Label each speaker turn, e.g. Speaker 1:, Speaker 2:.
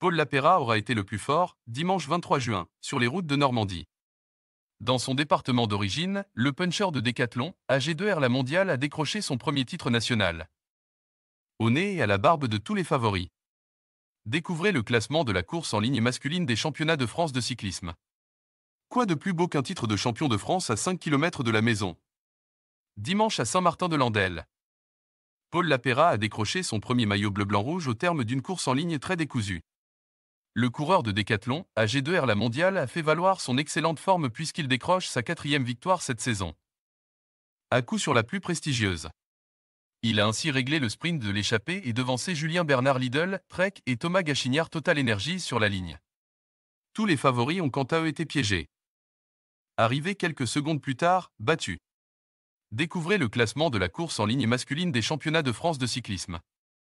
Speaker 1: Paul Lapéra aura été le plus fort, dimanche 23 juin, sur les routes de Normandie. Dans son département d'origine, le puncher de Décathlon, AG2R La Mondiale, a décroché son premier titre national. Au nez et à la barbe de tous les favoris. Découvrez le classement de la course en ligne masculine des championnats de France de cyclisme. Quoi de plus beau qu'un titre de champion de France à 5 km de la maison Dimanche à Saint-Martin-de-Landelle. Paul Lapéra a décroché son premier maillot bleu-blanc-rouge au terme d'une course en ligne très décousue. Le coureur de Décathlon, AG2R La Mondiale, a fait valoir son excellente forme puisqu'il décroche sa quatrième victoire cette saison. À coup sur la plus prestigieuse. Il a ainsi réglé le sprint de l'échappée et devancé Julien Bernard Lidl, Trek et Thomas Gachignard Total Energy sur la ligne. Tous les favoris ont quant à eux été piégés. Arrivé quelques secondes plus tard, battu. Découvrez le classement de la course en ligne masculine des championnats de France de cyclisme.